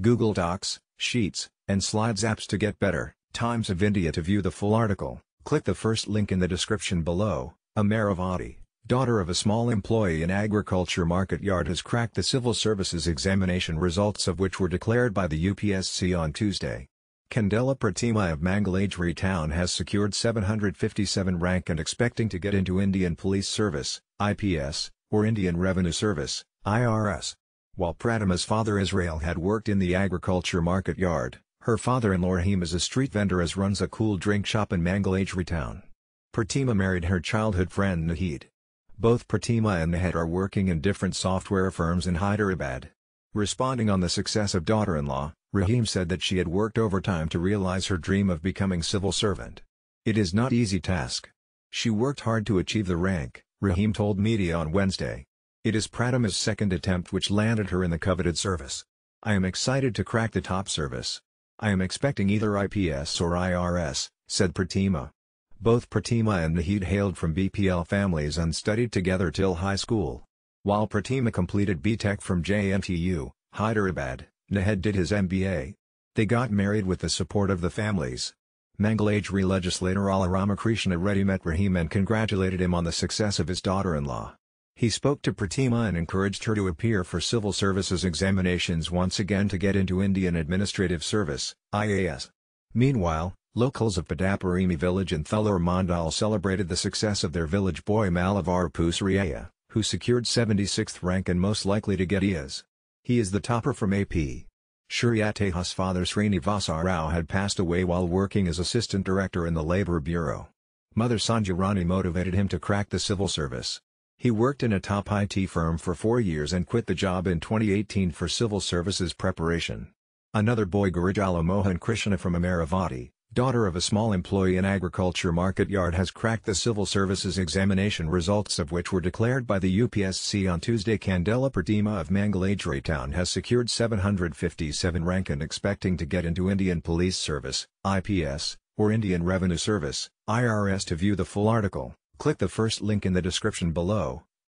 Google Docs, Sheets, and Slides apps to get better. Times of India to view the full article, click the first link in the description below. Amaravati, daughter of a small employee in agriculture market yard has cracked the civil services examination results of which were declared by the UPSC on Tuesday. Kandela Pratima of Mangalajri town has secured 757 rank and expecting to get into Indian Police Service, IPS, or Indian Revenue Service, IRS. While Pratima's father Israel had worked in the agriculture market yard, her father-in-law Rahim is a street vendor as runs a cool drink shop in Mangalajri town. Pratima married her childhood friend Nahid. Both Pratima and Nahid are working in different software firms in Hyderabad. Responding on the success of daughter-in-law, Rahim said that she had worked overtime to realize her dream of becoming civil servant. It is not easy task. She worked hard to achieve the rank, Rahim told media on Wednesday. It is Pratima's second attempt which landed her in the coveted service. I am excited to crack the top service. I am expecting either IPS or IRS, said Pratima. Both Pratima and Nahid hailed from BPL families and studied together till high school. While Pratima completed BTech from JNTU, Hyderabad, Nahid did his MBA. They got married with the support of the families. Mangalajri legislator Ala Ramakrishna Reddy met Rahim and congratulated him on the success of his daughter-in-law. He spoke to Pratima and encouraged her to appear for civil services examinations once again to get into Indian Administrative Service IAS. Meanwhile, locals of Padaparimi village in Thullur Mandal celebrated the success of their village boy Malavar Pusriya, who secured 76th rank and most likely to get IAS. He is the topper from AP. Shuryateha's father Srinivasa Rao had passed away while working as assistant director in the Labour Bureau. Mother Sanjarani motivated him to crack the civil service. He worked in a top IT firm for four years and quit the job in 2018 for civil services preparation. Another boy Garijala Mohan Krishna from Amaravati, daughter of a small employee in agriculture market yard has cracked the civil services examination results of which were declared by the UPSC on Tuesday Candela Perdima of Mangalajri town has secured 757 rank and expecting to get into Indian Police Service, IPS, or Indian Revenue Service, IRS to view the full article. Click the first link in the description below.